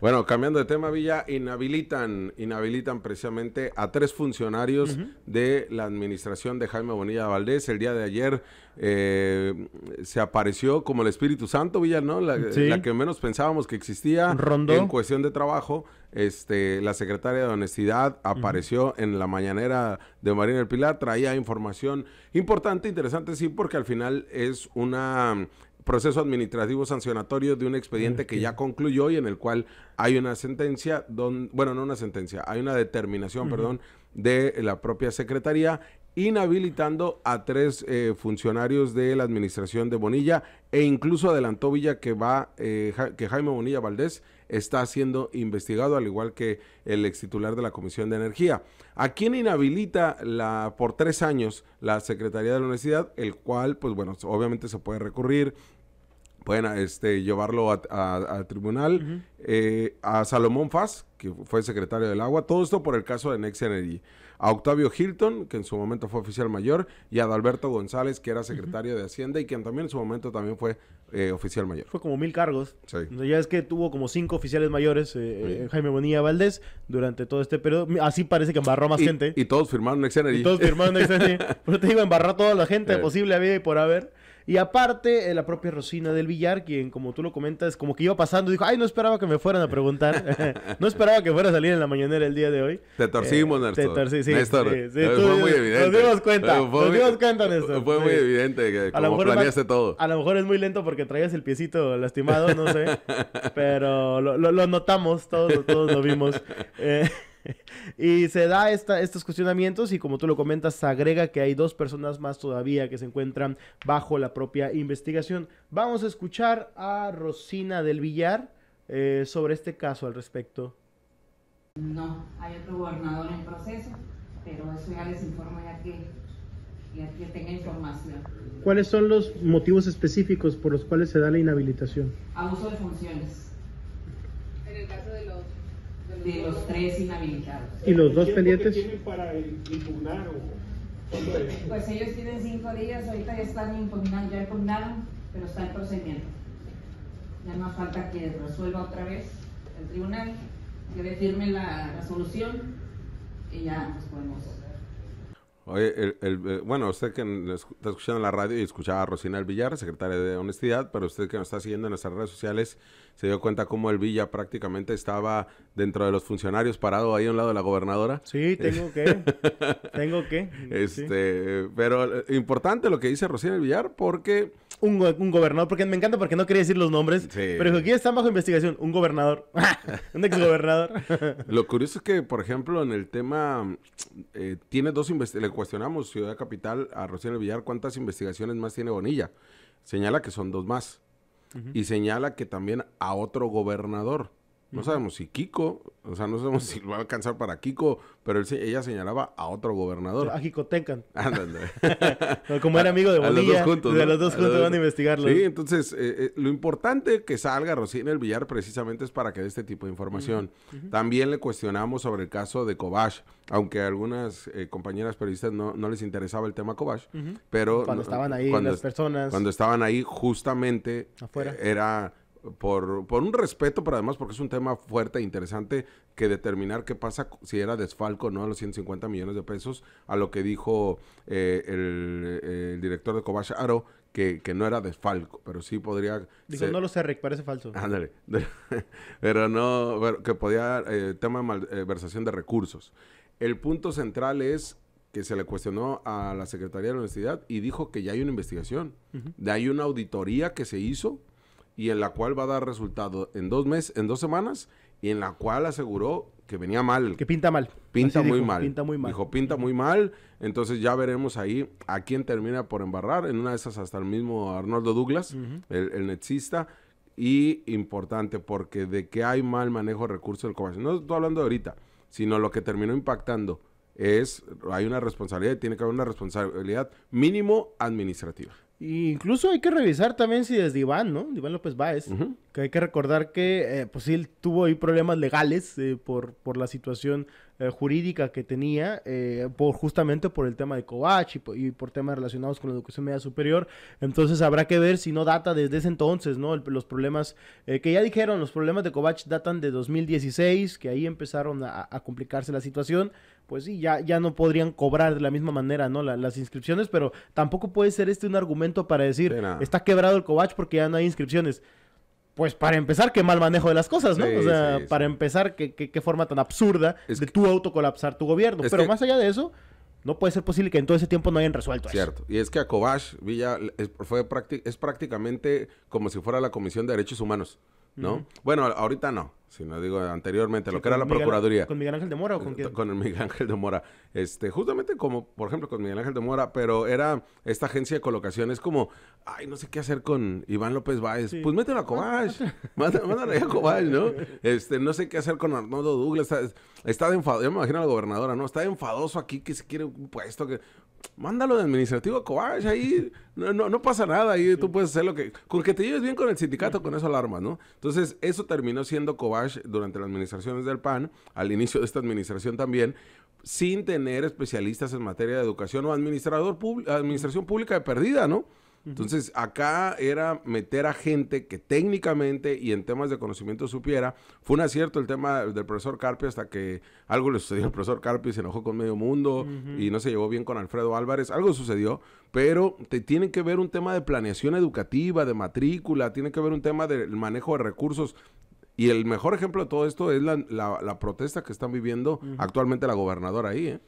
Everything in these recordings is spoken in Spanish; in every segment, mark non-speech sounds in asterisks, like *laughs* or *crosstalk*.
Bueno, cambiando de tema, Villa, inhabilitan, inhabilitan precisamente a tres funcionarios de la administración de Jaime Bonilla Valdés. El día de ayer eh, se apareció como el Espíritu Santo, Villa, ¿no? La, que menos pensábamos que existía Rondó. en cuestión de trabajo. Este, la secretaria de Honestidad apareció en la mañanera de Marina del Pilar, traía información importante, interesante, sí, porque al final es una proceso administrativo sancionatorio de un expediente que ya concluyó y en el cual hay una sentencia, don, bueno, no una sentencia, hay una determinación, perdón, de la propia Secretaría inhabilitando a tres eh, funcionarios de la administración de Bonilla e incluso adelantó Villa que va eh, que Jaime Bonilla Valdés está siendo investigado al igual que el ex titular de la Comisión de Energía. ¿A quién inhabilita la por tres años la Secretaría de la Universidad? El cual, pues bueno, obviamente se puede recurrir, bueno este, llevarlo a, tribunal. Eh, a Salomón Faz, que fue secretario del agua, todo esto por el caso de Next Energy. A Octavio Hilton, que en su momento fue oficial mayor, y a Adalberto González, que era secretario de Hacienda y quien también en su momento también fue eh, oficial mayor. Fue como mil cargos. Ya es que tuvo como cinco oficiales mayores, eh, Jaime Bonilla Valdés, durante todo este periodo. Así parece que embarró más gente. Y todos firmaron Next Energy. todos firmaron Next Energy. *laughs* Pero te digo, embarró a toda la gente posible, había y por haber. Y aparte, eh, la propia Rosina del Villar, quien, como tú lo comentas, como que iba pasando, dijo, ay, no esperaba que me fueran a preguntar. *laughs* no esperaba que fuera a salir en la mañanera el día de hoy. Te torcimos, eh, Néstor. Te torcí, sí, Néstor. Eh, fue muy evidente. Nos dimos cuenta, nos dimos cuenta, Néstor. Fue muy evidente que como planeaste todo. A lo mejor es muy lento porque traías el piecito lastimado, no sé. *laughs* pero lo, notamos, todos, lo vimos. *laughs* Eh, *laughs* y se da esta, estos cuestionamientos y como tú lo comentas, se agrega que hay dos personas más todavía que se encuentran bajo la propia investigación. Vamos a escuchar a Rosina del Villar eh, sobre este caso al respecto. No, hay otro gobernador en proceso, pero eso ya les informo ya que, ya que tenga información. ¿Cuáles son los motivos específicos por los cuales se da la inhabilitación? Abuso de funciones. En el caso de los de los tres inhabilitados. ¿Y los dos pendientes? tienen para impugnar o, Pues ellos tienen cinco días, ahorita ya están impugnando, ya impugnaron, pero está el procedimiento. Ya no falta que resuelva otra vez el tribunal, que le firme la resolución y ya nos podemos Oye, el, eh, bueno, usted que está escuchando en la radio y escuchaba a Rosina El Villar, secretaria de Honestidad, pero usted que nos está siguiendo en nuestras redes sociales se dio cuenta cómo El Villa prácticamente estaba dentro de los funcionarios parado ahí a un lado de la gobernadora. Sí, tengo que. *laughs* tengo que. Este, Pero eh, importante lo que dice Rosina El Villar porque... Un, un, gobernador, porque me encanta porque no quería decir los nombres, pero aquí está bajo investigación, un gobernador, *laughs* un exgobernador. *laughs* lo curioso es que, por ejemplo, en el tema, eh, tiene dos investigaciones cuestionamos, Ciudad Capital, a Rocío Villar, ¿cuántas investigaciones más tiene Bonilla? Señala que son dos más. Y señala que también a otro gobernador. No sabemos si Kiko, o sea, no sabemos si lo va a alcanzar para Kiko, pero ella señalaba a otro gobernador. A Kiko *laughs* *laughs* Como era amigo de Bonilla. de los dos juntos. van a investigarlo. Sí, entonces, eh, eh, lo importante que salga en el Villar precisamente es para que dé este tipo de información. También le cuestionamos sobre el caso de Kovash, aunque a algunas eh, compañeras periodistas no, les interesaba el tema Kovash, pero... Cuando estaban ahí las personas. Cuando estaban ahí, justamente... Afuera. era por, un respeto, pero además porque es un tema fuerte e interesante que determinar qué pasa si era desfalco o no a los 150 millones de pesos, a lo que dijo eh, eh, el, director de Cobacharo Aro, que, no era desfalco, pero sí podría... Dijo, no lo sé, parece falso. Ándale, *laughs* pero no, que podía, eh, tema de malversación de recursos. El punto central es que se le cuestionó a la Secretaría de la Universidad y dijo que ya hay una investigación, de ahí una auditoría que se hizo y en la cual va a dar resultado en dos meses, en dos semanas, y en la cual aseguró que venía mal. Que pinta mal. Pinta muy mal. Pinta muy mal. Dijo, pinta muy mal. Entonces ya veremos ahí a quién termina por embarrar. En una de esas hasta el mismo Arnoldo Douglas, el, el Y importante, porque de que hay mal manejo de recursos del comercio. No estoy hablando de ahorita, sino lo que terminó impactando es, hay una responsabilidad tiene que haber una responsabilidad mínimo administrativa incluso hay que revisar también si es Iván, ¿no? Iván López Báez, que hay que recordar que eh, pues sí tuvo ahí problemas legales eh, por, por la situación eh, jurídica que tenía, eh, por, justamente por el tema de Covach y, por temas relacionados con la educación media superior. Entonces habrá que ver si no data desde ese entonces, ¿no? los problemas eh, que ya dijeron, los problemas de Covach datan de 2016, que ahí empezaron a, complicarse la situación pues sí, ya, ya no podrían cobrar de la misma manera, ¿no? las inscripciones, pero tampoco puede ser este un argumento para decir, está quebrado el Covach porque ya no hay inscripciones. Pues para empezar, qué mal manejo de las cosas, ¿no? o sea, para empezar, qué, qué, qué, forma tan absurda es de tu auto autocolapsar tu gobierno. Pero más allá de eso, no puede ser posible que en todo ese tiempo no hayan resuelto eso. Cierto. Y es que a cobash Villa es, fue es prácticamente como si fuera la Comisión de Derechos Humanos, ¿no? Bueno, ahorita no si no digo anteriormente, lo que era la Procuraduría. ¿Con Miguel Ángel de Mora o con eh, quién? Con Miguel Ángel de Mora. Este, justamente como, por ejemplo, con Miguel Ángel de Mora, pero era esta agencia de colocación. Es como, ay, no sé qué hacer con Iván López Báez. Pues mételo a ah, Cobach. Mándale *laughs* a Cobach, ¿no? *laughs* Este, no sé qué hacer con Arnoldo Douglas. Está, está de enfado. Yo me imagino a la gobernadora, ¿no? Está de enfadoso aquí que se quiere un puesto. Que mándalo de administrativo a ahí no, no, pasa nada, ahí tú puedes hacer lo que... Con que te lleves bien con el sindicato, con eso alarma, ¿no? Entonces, eso terminó siendo kovach durante las administraciones del PAN, al inicio de esta administración también, sin tener especialistas en materia de educación o administrador administración pública de perdida, ¿no? Entonces, acá era meter a gente que técnicamente y en temas de conocimiento supiera. Fue un acierto el tema del profesor Carpi hasta que algo le sucedió al profesor Carpi, se enojó con medio mundo y no se llevó bien con Alfredo Álvarez. Algo sucedió, pero te tiene que ver un tema de planeación educativa, de matrícula, tiene que ver un tema del manejo de recursos. Y el mejor ejemplo de todo esto es la, protesta que están viviendo actualmente la gobernadora ahí, ¿eh?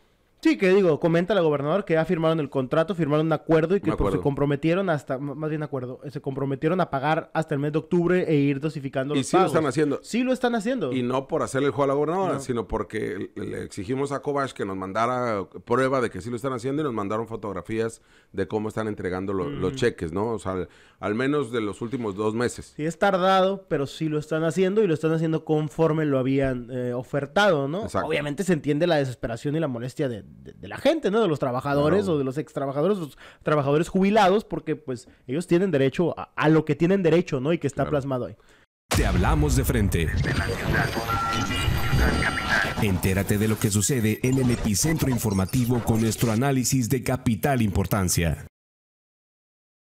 Sí, que digo, comenta la gobernador que ya firmaron el contrato, firmaron un acuerdo y que pues, se comprometieron hasta, más bien acuerdo, eh, se comprometieron a pagar hasta el mes de octubre e ir dosificando los y sí lo están haciendo. Sí lo están haciendo. Y no por hacer el juego a la gobernadora, sino porque le exigimos a Kovacs que nos mandara prueba de que sí lo están haciendo y nos mandaron fotografías de cómo están entregando los mm. cheques, ¿no? O sea, al, menos de los últimos dos meses. Sí, es tardado, pero sí lo están haciendo y lo están haciendo conforme lo habían eh, ofertado, ¿no? Exacto. Obviamente se entiende la desesperación y la molestia de de, la gente, ¿no? De los trabajadores o de los ex trabajadores, los trabajadores jubilados, porque pues ellos tienen derecho a, lo que tienen derecho, ¿no? Y que está plasmado ahí. Te hablamos de frente. Entérate de lo que sucede en el epicentro informativo con nuestro análisis de capital importancia.